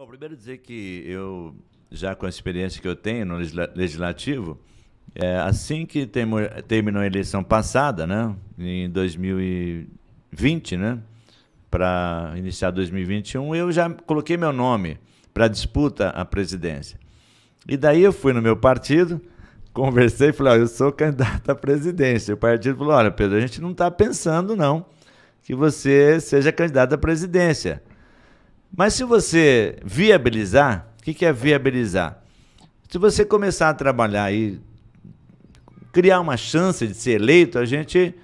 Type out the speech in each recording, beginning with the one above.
Bom, primeiro dizer que eu, já com a experiência que eu tenho no legislativo, é, assim que terminou a eleição passada, né, em 2020, né, para iniciar 2021, eu já coloquei meu nome para disputa à presidência. E daí eu fui no meu partido, conversei e falei, ó, eu sou candidato à presidência. O partido falou, olha, Pedro, a gente não está pensando, não, que você seja candidato à presidência. Mas se você viabilizar, o que, que é viabilizar? Se você começar a trabalhar e criar uma chance de ser eleito, a gente,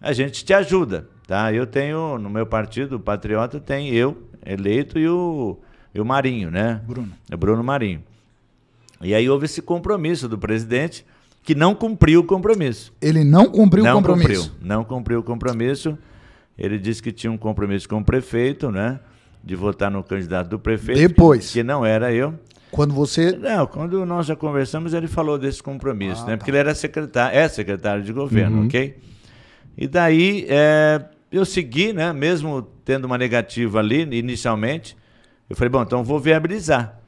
a gente te ajuda. Tá? Eu tenho, no meu partido, o Patriota tem eu, eleito, e o, e o Marinho, né? Bruno. É Bruno Marinho. E aí houve esse compromisso do presidente que não cumpriu o compromisso. Ele não cumpriu não o compromisso. Cumpriu, não cumpriu o compromisso. Ele disse que tinha um compromisso com o prefeito, né? de votar no candidato do prefeito. Depois. Que, não era eu. Quando você. Não, quando nós já conversamos, ele falou desse compromisso, ah, né? Tá. Porque ele era secretário, é secretário de governo, uhum. ok? E daí é, eu segui, né? Mesmo tendo uma negativa ali inicialmente, eu falei, bom, então vou viabilizar.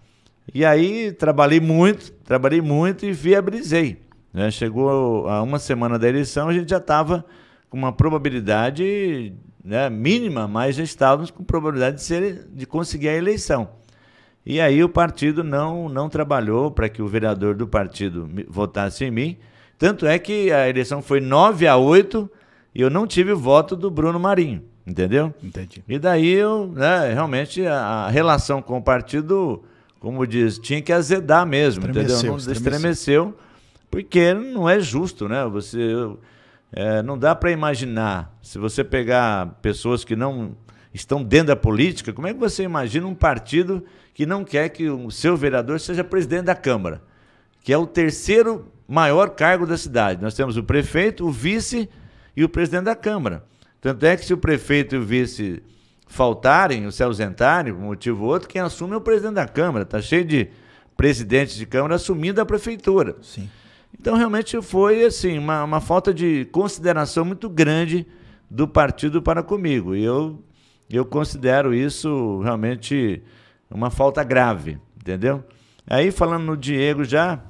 E aí trabalhei muito, trabalhei muito e viabilizei. Né? Chegou a uma semana da eleição, a gente já estava com uma probabilidade né, mínima, mas já estávamos com probabilidade de, ser, de conseguir a eleição. E aí o partido não, não trabalhou para que o vereador do partido votasse em mim. Tanto é que a eleição foi 9 a 8 e eu não tive o voto do Bruno Marinho, entendeu? Entendi. E daí eu, né, realmente a relação com o partido, como diz, tinha que azedar mesmo, estremeceu, entendeu? Não, estremeceu. estremeceu, porque não é justo, né? Você eu, é, não dá para imaginar. Se você pegar pessoas que não estão dentro da política, como é que você imagina um partido que não quer que o seu vereador seja presidente da Câmara, que é o terceiro maior cargo da cidade? Nós temos o prefeito, o vice e o presidente da Câmara. Tanto é que se o prefeito e o vice faltarem, ou se ausentarem, por um motivo ou outro, quem assume é o presidente da Câmara. Está cheio de presidentes de Câmara assumindo a prefeitura. Sim. Então, realmente foi assim uma, uma falta de consideração muito grande do partido para comigo. E eu, eu considero isso realmente uma falta grave, entendeu? Aí, falando no Diego já,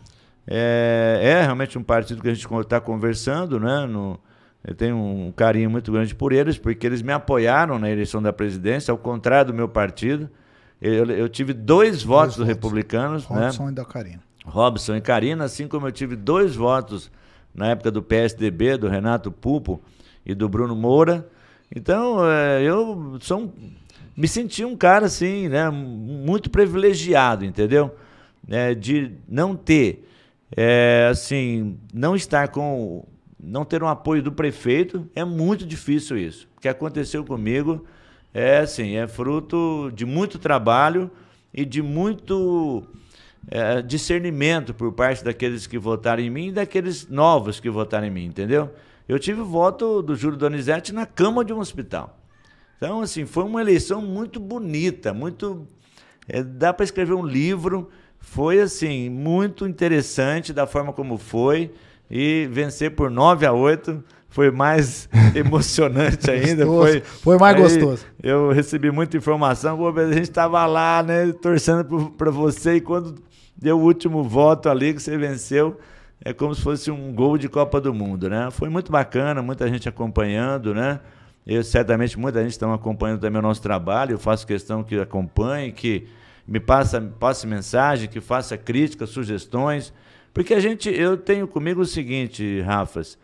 é, é realmente um partido que a gente está conversando, né? No, eu tenho um carinho muito grande por eles, porque eles me apoiaram na eleição da presidência, ao contrário do meu partido. Eu, eu tive dois, dois votos, votos republicanos. Robson né? e da Karina. Robson e Karina, assim como eu tive dois votos na época do PSDB, do Renato Pupo e do Bruno Moura. Então, é, eu sou um, me senti um cara assim, né, muito privilegiado, entendeu? É, de não ter, é, assim, não estar com, não ter um apoio do prefeito, é muito difícil isso. O que aconteceu comigo é assim, é fruto de muito trabalho e de muito é, discernimento por parte daqueles que votaram em mim e daqueles novos que votaram em mim, entendeu? Eu tive voto do Júlio Donizete na cama de um hospital. Então, assim, foi uma eleição muito bonita, muito. É, dá para escrever um livro. Foi, assim, muito interessante da forma como foi. E vencer por 9 a 8 foi mais emocionante ainda. foi, foi mais gostoso. Eu recebi muita informação, a gente estava lá, né, torcendo para você, e quando deu o último voto ali que você venceu, é como se fosse um gol de Copa do Mundo, né? Foi muito bacana, muita gente acompanhando, né? Eu, certamente muita gente está acompanhando também o nosso trabalho, eu faço questão que acompanhe, que me passa, passe mensagem, que faça críticas, sugestões, porque a gente, eu tenho comigo o seguinte, Rafas,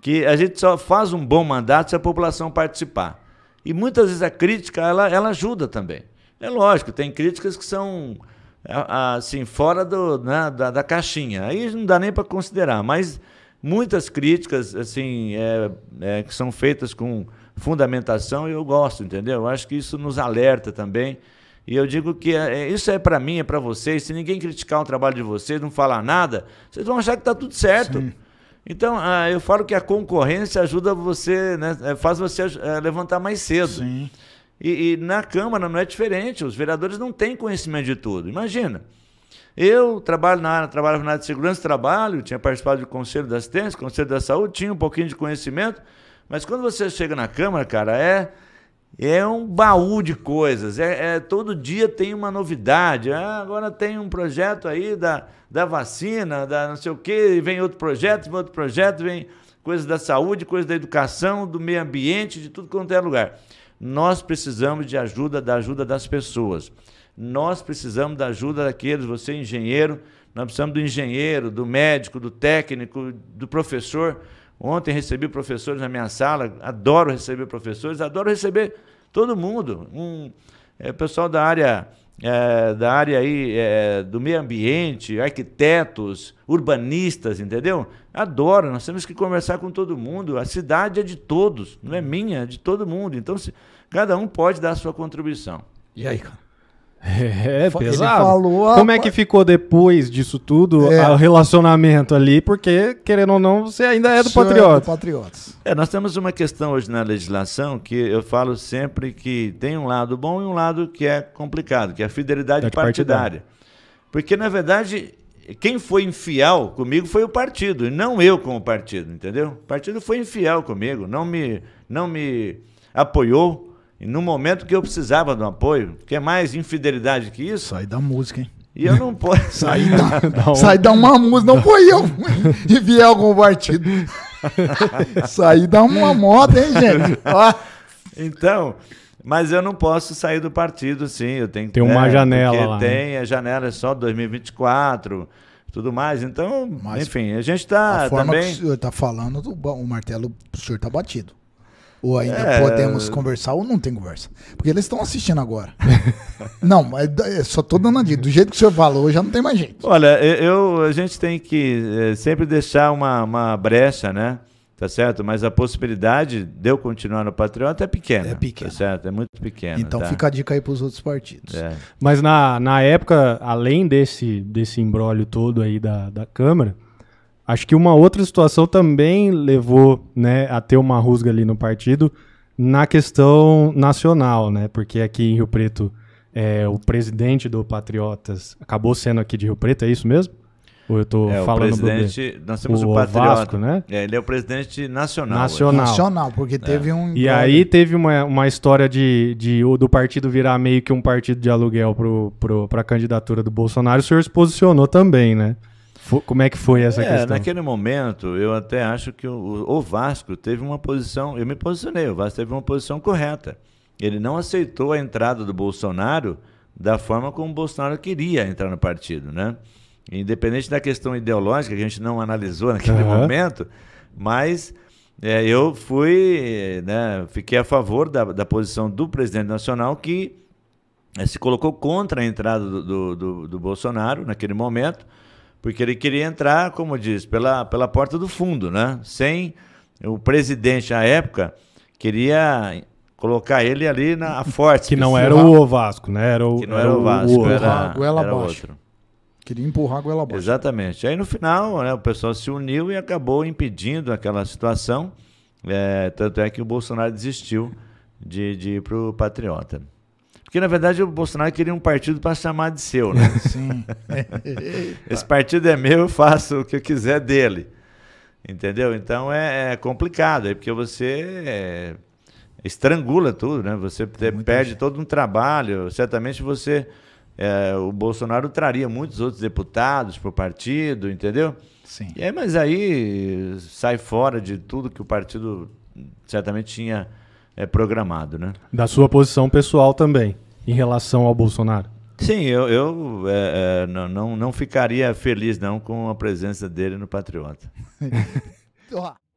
que a gente só faz um bom mandato se a população participar. E muitas vezes a crítica, ela, ela ajuda também. É lógico, tem críticas que são assim, fora do, né, da, da, caixinha. Aí não dá nem para considerar, mas muitas críticas assim é, é, que são feitas com fundamentação eu gosto, entendeu? Eu acho que isso nos alerta também. E eu digo que é, é isso é para mim, é para vocês. Se ninguém criticar o trabalho de vocês, não falar nada, vocês vão achar que está tudo certo. Sim. Então, ah, eu falo que a concorrência ajuda você, né, eh, faz você eh, levantar mais cedo. Sim. E, e, na Câmara não é diferente, os vereadores não têm conhecimento de tudo. Imagina, eu trabalho na área, trabalho na área de segurança, trabalho, tinha participado do Conselho das Assistência, Conselho da Saúde, tinha um pouquinho de conhecimento, mas quando você chega na Câmara, cara, é é um baú de coisas. É, é, todo dia tem uma novidade. Ah, agora tem um projeto aí da, da vacina, da não sei o quê, vem outro projeto, vem outro projeto, vem coisas da saúde, coisas da educação, do meio ambiente, de tudo quanto é lugar. Nós precisamos de ajuda, da ajuda das pessoas. Nós precisamos da ajuda daqueles, você é engenheiro, nós precisamos do engenheiro, do médico, do técnico, do professor Ontem recebi professores na minha sala, adoro receber professores, adoro receber todo mundo. Um, é, pessoal da área, é, da área aí, é, do meio ambiente, arquitetos, urbanistas, entendeu? Adoro, nós temos que conversar com todo mundo. A cidade é de todos, não é minha, é de todo mundo. Então, se, cada um pode dar a sua contribuição. E aí, cara? É, pesado. Falou, ah, Como é que ficou depois disso tudo é. o relacionamento ali? Porque, querendo ou não, você ainda é do Patriotas. É, Patriotas. é, nós temos uma questão hoje na legislação que eu falo sempre que tem um lado bom e um lado que é complicado, que é a fidelidade partidária. partidária. Porque, na verdade, quem foi infiel comigo foi o partido, e não eu como partido, entendeu? O partido foi infiel comigo, não me, não me apoiou e no momento que eu precisava do apoio, que é mais infidelidade que isso. Sai da música, hein? E eu não posso. Sai da, da sai da uma música, não foi eu. e vier algum partido. sair da uma moda, hein, gente? Ó. Então, mas eu não posso sair do partido, sim. Eu tenho Tem uma né, janela lá. Né? Tem, né? a janela é só 2024 tudo mais. Então, mas, enfim, a gente está também... que o senhor está falando, o martelo, o senhor está batido ou ainda é... podemos conversar ou não tem conversa. Porque eles estão assistindo agora. não, mas é, só tô dando a dica. Do jeito que o senhor falou, já não tem mais gente. Olha, eu, a gente tem que é, sempre deixar uma, uma brecha, né? Tá certo? Mas a possibilidade de eu continuar no Patriota é pequena. É pequena. Tá certo? É muito pequena. Então tá? fica a dica aí para os outros partidos. É. Mas na, na época, além desse, desse embrólio todo aí da, da Câmara Acho que uma outra situação também levou né, a ter uma rusga ali no partido na questão nacional, né? Porque aqui em Rio Preto, é, o presidente do Patriotas acabou sendo aqui de Rio Preto, é isso mesmo? Ou eu tô é, falando o presidente, do... nós temos o, o Patriota, Vasco, né? É, ele é o presidente nacional. Nacional. Nacional, porque é. teve um... E aí teve uma, uma história de, de do partido virar meio que um partido de aluguel para pro, pro, a candidatura do Bolsonaro. O senhor se posicionou também, né? como é que foi essa é, questão? Naquele momento, eu até acho que o, o, Vasco teve uma posição, eu me posicionei, o Vasco teve uma posição correta. Ele não aceitou a entrada do Bolsonaro da forma como o Bolsonaro queria entrar no partido, né? Independente da questão ideológica, que a gente não analisou naquele uhum. momento, mas é, eu fui, né, fiquei a favor da, da posição do presidente nacional que é, se colocou contra a entrada do, do, do, do Bolsonaro naquele momento, porque ele queria entrar, como diz, pela, pela porta do fundo, né? Sem o presidente à época queria colocar ele ali na forte. que não era o Vasco, né? Era o, que não era, o Vasco, o, era, goela era outro. Queria empurrar a goela abaixo. Exatamente. Aí no final, né, o pessoal se uniu e acabou impedindo aquela situação. É, tanto é que o Bolsonaro desistiu de, de ir para o Patriota. Porque, na verdade, o Bolsonaro queria um partido para chamar de seu, né? Sim. Esse partido é meu, eu faço o que eu quiser dele. Entendeu? Então é, é complicado, é porque você é, estrangula tudo, né? Você perde gente. todo um trabalho. Certamente você. É, o Bolsonaro traria muitos outros deputados para o partido, entendeu? Sim. E aí, mas aí sai fora de tudo que o partido certamente tinha é programado, né? Da sua posição pessoal também em relação ao Bolsonaro? Sim, eu, eu é, é, não, não ficaria feliz não com a presença dele no Patriota.